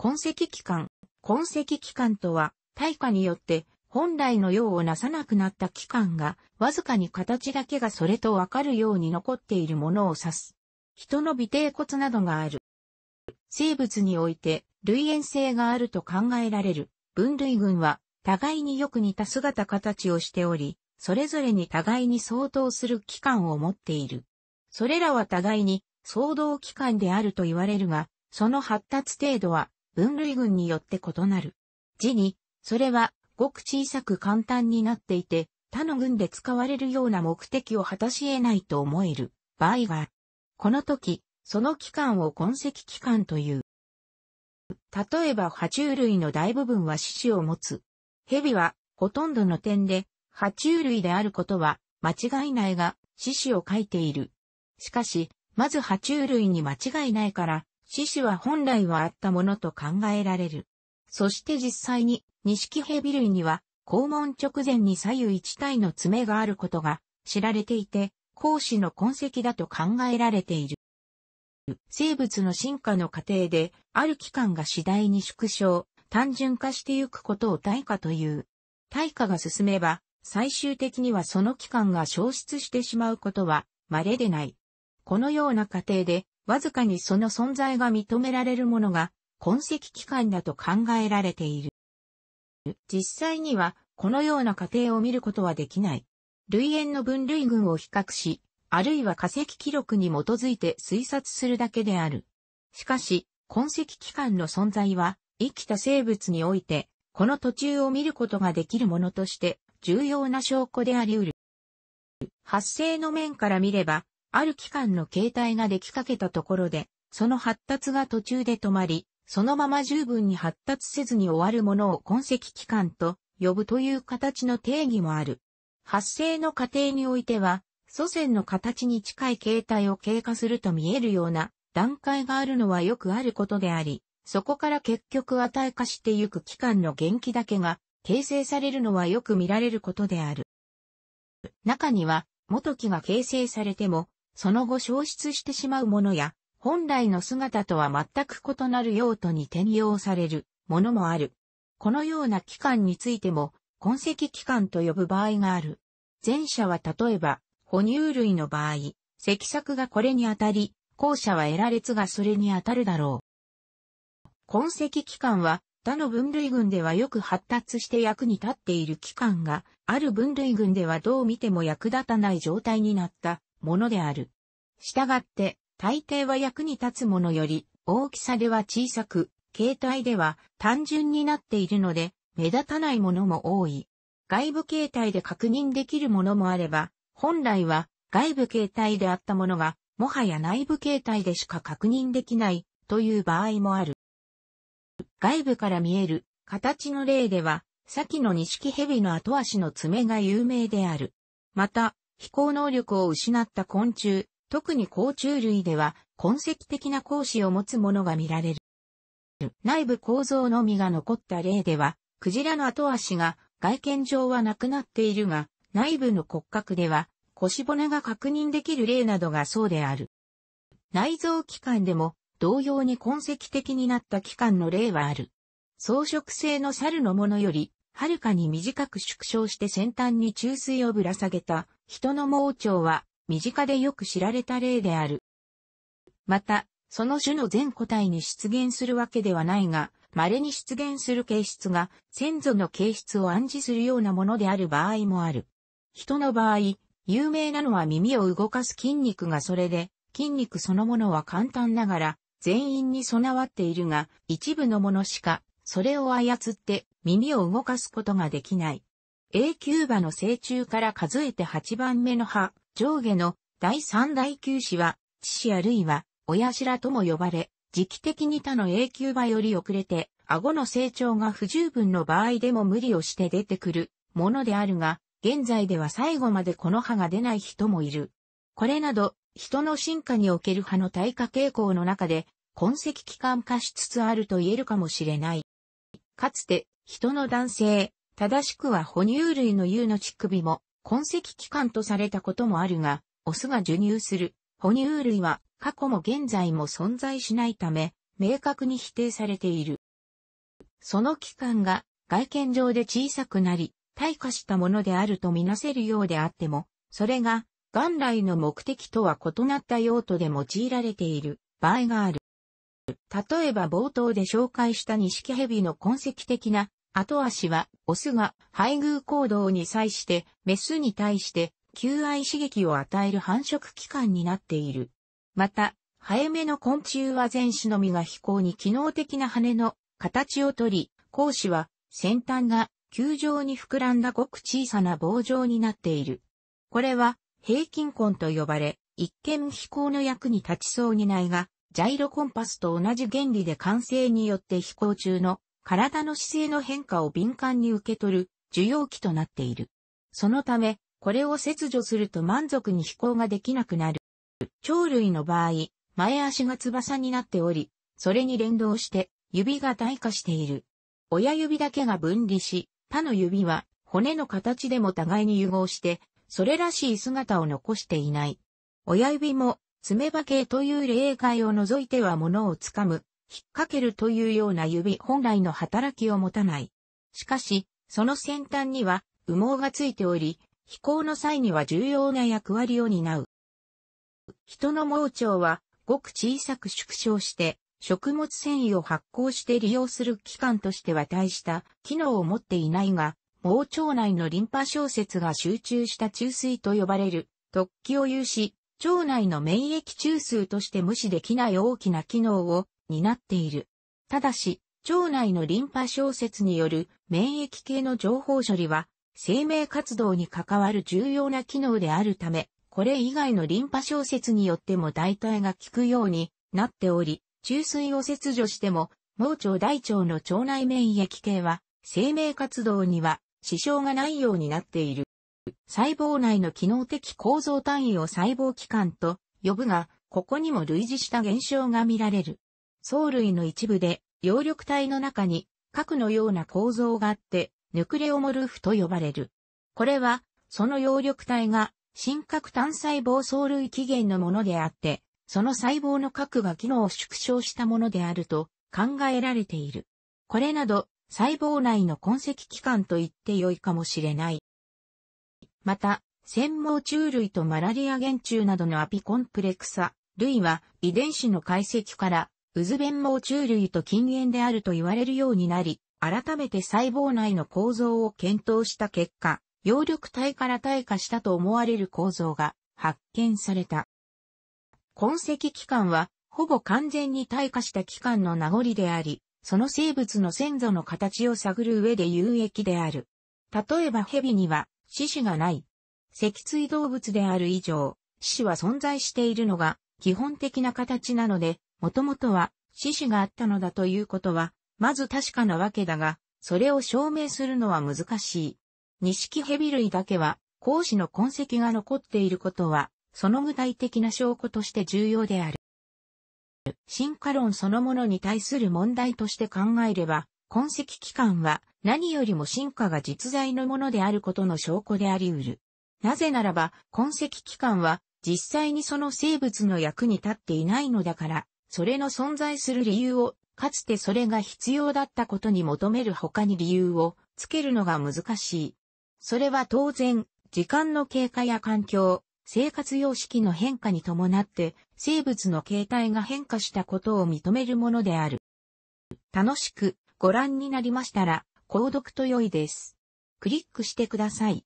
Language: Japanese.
痕跡期間。痕跡期間とは、対価によって本来の用をなさなくなった期間が、わずかに形だけがそれとわかるように残っているものを指す。人の微低骨などがある。生物において、類縁性があると考えられる。分類群は、互いによく似た姿形をしており、それぞれに互いに相当する期間を持っている。それらは互いに、相当期間であると言われるが、その発達程度は分類群によって異なる。字に、それはごく小さく簡単になっていて、他の群で使われるような目的を果たし得ないと思える場合がある。この時、その期間を痕跡期間という。例えば、爬虫類の大部分は獅子を持つ。蛇は、ほとんどの点で、爬虫類であることは、間違いないが、獅子を書いている。しかし、まず爬虫類に間違いないから、獅子は本来はあったものと考えられる。そして実際に、錦蛇類には、肛門直前に左右一体の爪があることが知られていて、孔子の痕跡だと考えられている。生物の進化の過程で、ある期間が次第に縮小、単純化してゆくことを対価という。対価が進めば、最終的にはその期間が消失してしまうことは、稀でない。このような過程で、わずかにその存在が認められるものが、痕跡機関だと考えられている。実際には、このような過程を見ることはできない。類縁の分類群を比較し、あるいは化石記録に基づいて推察するだけである。しかし、痕跡機関の存在は、生きた生物において、この途中を見ることができるものとして、重要な証拠であり得る。発生の面から見れば、ある機関の形態ができかけたところで、その発達が途中で止まり、そのまま十分に発達せずに終わるものを痕跡機関と呼ぶという形の定義もある。発生の過程においては、祖先の形に近い形態を経過すると見えるような段階があるのはよくあることであり、そこから結局値化してゆく期間の元気だけが形成されるのはよく見られることである。中には、元気が形成されても、その後消失してしまうものや、本来の姿とは全く異なる用途に転用されるものもある。このような期間についても、痕跡期間と呼ぶ場合がある。前者は例えば、哺乳類の場合、脊索がこれにあたり、後者は得られつがそれにあたるだろう。痕跡期間は、他の分類群ではよく発達して役に立っている期間が、ある分類群ではどう見ても役立たない状態になったものである。したがって、大抵は役に立つものより、大きさでは小さく、形態では単純になっているので、目立たないものも多い。外部形態で確認できるものもあれば、本来は外部形態であったものが、もはや内部形態でしか確認できないという場合もある。外部から見える形の例では、先の錦蛇の後足の爪が有名である。また、飛行能力を失った昆虫、特に甲虫類では、痕跡的な光子を持つものが見られる。内部構造のみが残った例では、クジラの後足が外見上はなくなっているが、内部の骨格では腰骨が確認できる例などがそうである。内臓器官でも同様に痕跡的になった器官の例はある。草食性の猿のものより、はるかに短く縮小して先端に注水をぶら下げた人の盲腸は身近でよく知られた例である。また、その種の全個体に出現するわけではないが、稀に出現する形質が先祖の形質を暗示するようなものである場合もある。人の場合、有名なのは耳を動かす筋肉がそれで、筋肉そのものは簡単ながら全員に備わっているが、一部のものしかそれを操って耳を動かすことができない。A 級馬の成虫から数えて8番目の葉、上下の第三第九子は、父やいは、親白とも呼ばれ、時期的に他の A 級馬より遅れて、顎の成長が不十分の場合でも無理をして出てくるものであるが、現在では最後までこの歯が出ない人もいる。これなど、人の進化における歯の退化傾向の中で、痕跡期間化しつつあると言えるかもしれない。かつて、人の男性、正しくは哺乳類の有の乳首も痕跡器官とされたこともあるが、オスが授乳する哺乳類は過去も現在も存在しないため、明確に否定されている。その器官が外見上で小さくなり、退化したものであるとみなせるようであっても、それが元来の目的とは異なった用途で用いられている場合がある。例えば冒頭で紹介したニシキヘビの痕跡的な後足は、オスが配偶行動に際して、メスに対して、求愛刺激を与える繁殖期間になっている。また、早めの昆虫は前肢のみが飛行に機能的な羽の形をとり、後肢は先端が球状に膨らんだごく小さな棒状になっている。これは平均根と呼ばれ、一見飛行の役に立ちそうにないが、ジャイロコンパスと同じ原理で完成によって飛行中の体の姿勢の変化を敏感に受け取る受容器となっている。そのため、これを切除すると満足に飛行ができなくなる。鳥類の場合、前足が翼になっており、それに連動して指が退化している。親指だけが分離し、他の指は骨の形でも互いに融合して、それらしい姿を残していない。親指も爪化系という例外を除いては物をつかむ引っ掛けるというような指本来の働きを持たない。しかし、その先端には羽毛がついており、飛行の際には重要な役割を担う。人の盲腸はごく小さく縮小して、食物繊維を発酵して利用する器官としては大した機能を持っていないが、盲腸内のリンパ小節が集中した中水と呼ばれる突起を有し、腸内の免疫中枢として無視できない大きな機能をになっている。ただし、腸内のリンパ小説による免疫系の情報処理は、生命活動に関わる重要な機能であるため、これ以外のリンパ小説によっても代替が効くようになっており、中水を切除しても、盲腸大腸の腸内免疫系は、生命活動には支障がないようになっている。細胞内の機能的構造単位を細胞器官と呼ぶが、ここにも類似した現象が見られる。藻類の一部で、葉緑体の中に核のような構造があって、ヌクレオモルフと呼ばれる。これは、その葉緑体が、真核単細胞藻類起源のものであって、その細胞の核が機能を縮小したものであると考えられている。これなど、細胞内の痕跡器官と言って良いかもしれない。また、繊毛虫類とマラリア原虫などのアピコンプレクサ類は遺伝子の解析からウズベン盲中類と禁煙であると言われるようになり、改めて細胞内の構造を検討した結果、葉緑体から退化したと思われる構造が発見された。痕跡期間は、ほぼ完全に退化した期間の名残であり、その生物の先祖の形を探る上で有益である。例えば蛇には、死死がない。脊椎動物である以上、死は存在しているのが、基本的な形なので、もともとは死子があったのだということは、まず確かなわけだが、それを証明するのは難しい。錦蛇類だけは、講師の痕跡が残っていることは、その具体的な証拠として重要である。進化論そのものに対する問題として考えれば、痕跡期間は何よりも進化が実在のものであることの証拠であり得る。なぜならば、痕跡期間は実際にその生物の役に立っていないのだから、それの存在する理由を、かつてそれが必要だったことに求める他に理由をつけるのが難しい。それは当然、時間の経過や環境、生活様式の変化に伴って生物の形態が変化したことを認めるものである。楽しくご覧になりましたら、購読と良いです。クリックしてください。